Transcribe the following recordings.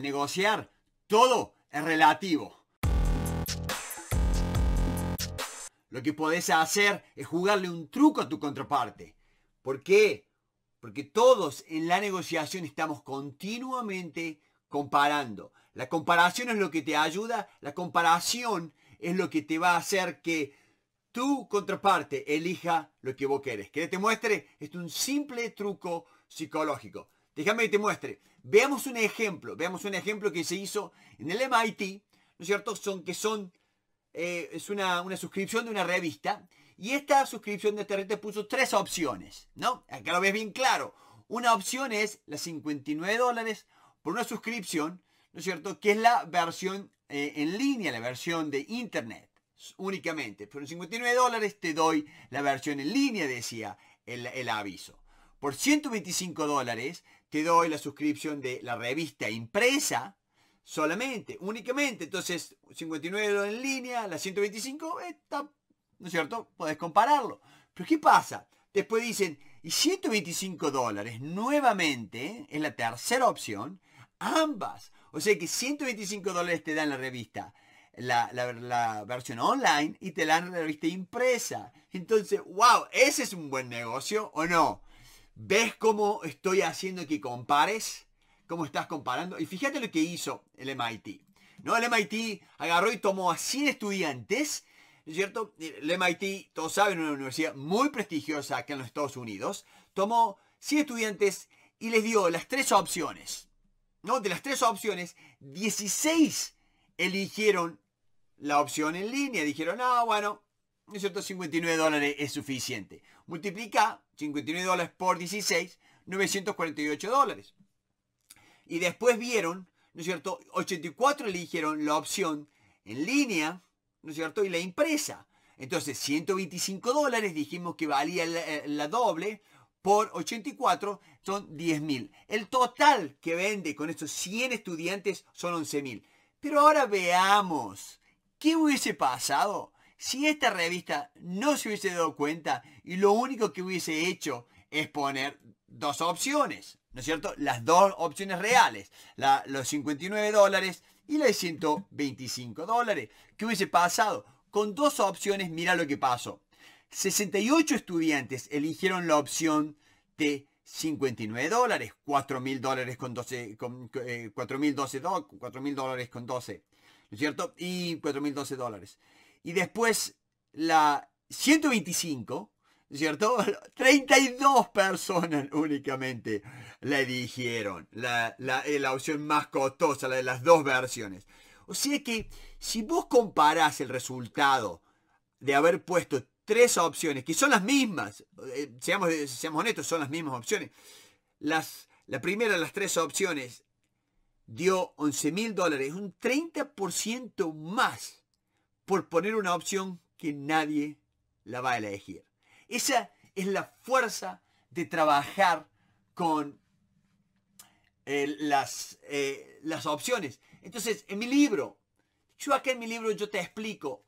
negociar, todo es relativo. Lo que podés hacer es jugarle un truco a tu contraparte. ¿Por qué? Porque todos en la negociación estamos continuamente comparando. La comparación es lo que te ayuda, la comparación es lo que te va a hacer que tu contraparte elija lo que vos querés. Que te muestre, es un simple truco psicológico. Déjame que te muestre. Veamos un ejemplo. Veamos un ejemplo que se hizo en el MIT, ¿no es cierto? Son, que son, eh, es una, suscripción de una revista. Y esta suscripción de esta este te puso tres opciones, ¿no? Acá lo ves bien claro. Una opción es las 59 dólares por una suscripción, ¿no es cierto? Que es la versión eh, en línea, la versión de Internet únicamente. Por 59 dólares te doy la versión en línea, decía el, el aviso. Por 125 dólares te doy la suscripción de la revista impresa solamente, únicamente. Entonces, 59 en línea, la 125 eh, está, ¿no es cierto? Podés compararlo. Pero ¿qué pasa? Después dicen, y 125 dólares nuevamente, eh, es la tercera opción, ambas. O sea que 125 dólares te dan la revista, la, la, versión online y te dan la revista impresa. Entonces, wow, ese es un buen negocio o no. ¿Ves cómo estoy haciendo que compares? ¿Cómo estás comparando? Y fíjate lo que hizo el MIT. ¿no? El MIT agarró y tomó a 100 estudiantes, es cierto? El MIT, todos saben, una universidad muy prestigiosa acá en los Estados Unidos, tomó 100 estudiantes y les dio las tres opciones. ¿no? De las tres opciones, 16 eligieron la opción en línea. Dijeron, no, bueno, 59 dólares es suficiente. Multiplica 59 dólares por 16, 948 dólares. Y después vieron, ¿no es cierto? 84 eligieron la opción en línea, ¿no es cierto? Y la impresa. Entonces, 125 dólares, dijimos que valía la, eh, la doble, por 84 son 10.000. El total que vende con estos 100 estudiantes son 11.000. Pero ahora veamos, ¿qué hubiese pasado si esta revista no se hubiese dado cuenta y lo único que hubiese hecho es poner dos opciones, ¿no es cierto? Las dos opciones reales, los 59 dólares y la de 125 dólares. ¿Qué hubiese pasado? Con dos opciones, mira lo que pasó. 68 estudiantes eligieron la opción de 59 dólares, 4 mil dólares con 12, con, 4 eh, mil dólares con 12, ¿no es cierto? Y 4 mil dólares y después la 125, ¿cierto? 32 personas únicamente le dijeron eh, la, opción más costosa, la de las dos versiones. O sea que si vos comparás el resultado de haber puesto tres opciones, que son las mismas, eh, seamos, eh, seamos, honestos, son las mismas opciones, las, la primera de las tres opciones dio 11 mil dólares, un 30% más por poner una opción que nadie la va a elegir. Esa es la fuerza de trabajar con eh, eh, las, opciones. Entonces, en mi libro, yo acá en mi libro yo te explico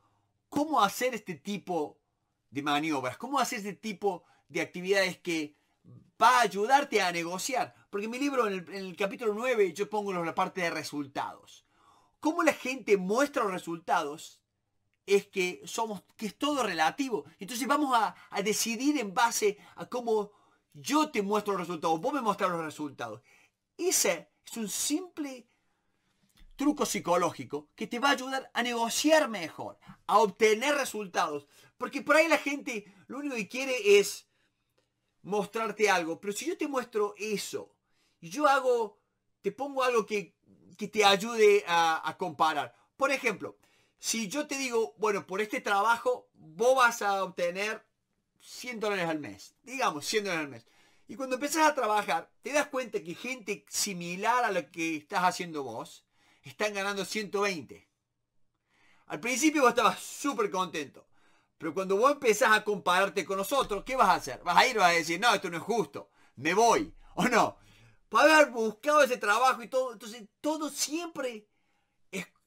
cómo hacer este tipo de maniobras, cómo hacer este tipo de actividades que va a ayudarte a negociar. Porque en mi libro, en el, en el capítulo 9, yo pongo la parte de resultados. Cómo la gente muestra los resultados es que somos, que es todo relativo. Entonces vamos a, a decidir en base a cómo yo te muestro los resultados, vos me mostrás los resultados. Ese es un simple truco psicológico que te va a ayudar a negociar mejor, a obtener resultados. Porque por ahí la gente lo único que quiere es mostrarte algo. Pero si yo te muestro eso, yo hago, te pongo algo que, que te ayude a comparar. Por ejemplo, si yo te digo, bueno, por este trabajo vos vas a obtener 100 dólares al mes, digamos 100 dólares al mes. Y cuando empezás a trabajar, te das cuenta que gente similar a lo que estás haciendo vos, están ganando 120. Al principio vos estabas súper contento, pero cuando vos empezás a compararte con nosotros, ¿qué vas a hacer? Vas a ir, vas a decir, no, esto no es justo, me voy, o no. Para haber buscado ese trabajo y todo, entonces todo siempre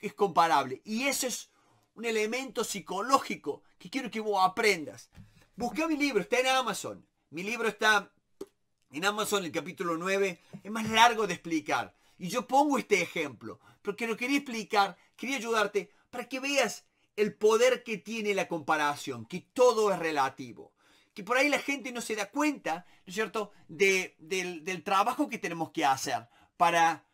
es comparable. Y eso es un elemento psicológico que quiero que vos aprendas. Busca mi libro, está en Amazon. Mi libro está en Amazon, el capítulo 9. Es más largo de explicar. Y yo pongo este ejemplo, porque lo quería explicar, quería ayudarte para que veas el poder que tiene la comparación, que todo es relativo. Que por ahí la gente no se da cuenta, ¿no es cierto?, de, del, del trabajo que tenemos que hacer para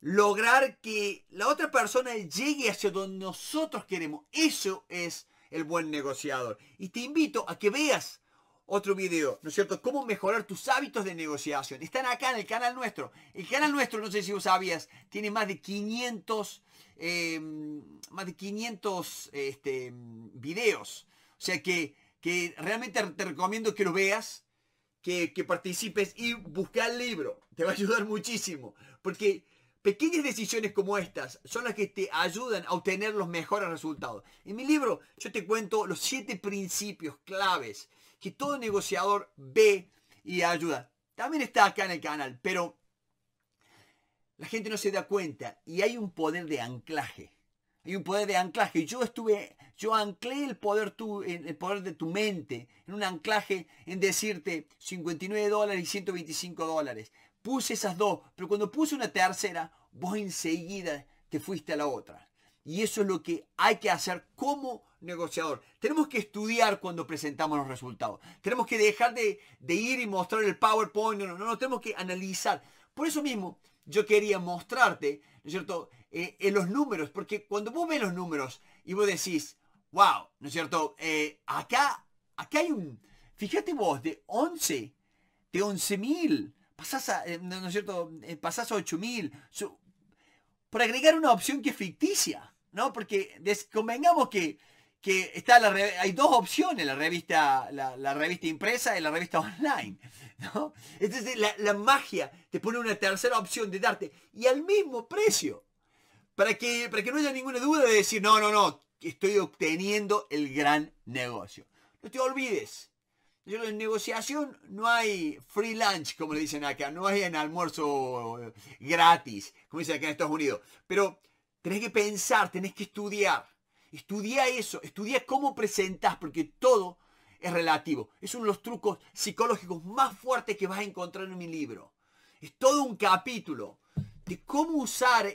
lograr que la otra persona llegue hacia donde nosotros queremos. Eso es el buen negociador. Y te invito a que veas otro video, ¿no es cierto? Cómo mejorar tus hábitos de negociación. Están acá en el canal nuestro. El canal nuestro, no sé si vos sabías, tiene más de 500, em, más de 500 este, videos. O sea que, que realmente te recomiendo que lo veas, que, que participes y busca el libro. Te va a ayudar muchísimo. Porque Pequeñas decisiones como estas son las que te ayudan a obtener los mejores resultados. En mi libro yo te cuento los siete principios claves que todo negociador ve y ayuda. También está acá en el canal, pero la gente no se da cuenta y hay un poder de anclaje. Hay un poder de anclaje. Yo estuve, yo anclé el poder, tu, el poder de tu mente en un anclaje en decirte 59 dólares y 125 dólares puse esas dos, pero cuando puse una tercera, vos enseguida te fuiste a la otra. Y eso es lo que hay que hacer como negociador. Tenemos que estudiar cuando presentamos los resultados. Tenemos que dejar de, ir y mostrar el PowerPoint. No, no, no, tenemos que analizar. Por eso mismo, yo quería mostrarte, ¿no es cierto?, en eh, eh, los números. Porque cuando vos ves los números y vos decís, wow, ¿no es cierto?, eh, acá, acá hay un, fíjate vos, de 11, de 11 mil pasás a, eh, ¿no es cierto? 8000, eh, por agregar una opción que es ficticia, ¿no? Porque convengamos que, que está la, hay dos opciones, la revista, la, revista impresa y la revista online, ¿no? Entonces la, la magia te pone una tercera opción de darte y al mismo precio, para que, para que no haya ninguna duda de decir, no, no, no, estoy obteniendo el gran negocio. No te olvides, yo en negociación no hay free lunch, como le dicen acá, no hay en almuerzo eh, gratis, como dicen acá en Estados Unidos. Pero tenés que pensar, tenés que estudiar. Estudia eso, estudia cómo presentás, porque todo es relativo. Es uno de los trucos psicológicos más fuertes que vas a encontrar en mi libro. Es todo un capítulo de cómo usar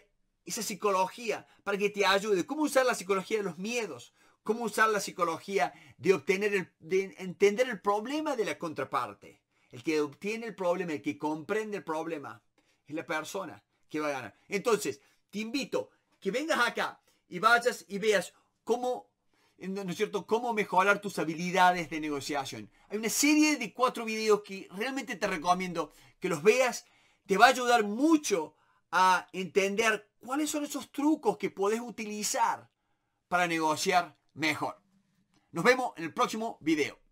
esa psicología para que te ayude, cómo usar la psicología de los miedos, cómo usar la psicología de obtener el, de entender el problema de la contraparte. El que obtiene el problema, el que comprende el problema, es la persona que va a ganar. Entonces, te invito que vengas acá y vayas y veas cómo, ¿no cierto?, cómo mejorar tus habilidades de negociación. Hay una serie de cuatro videos que realmente te recomiendo que los veas. Te va a ayudar mucho a entender cuáles son esos trucos que puedes utilizar para negociar mejor. Nos vemos en el próximo video.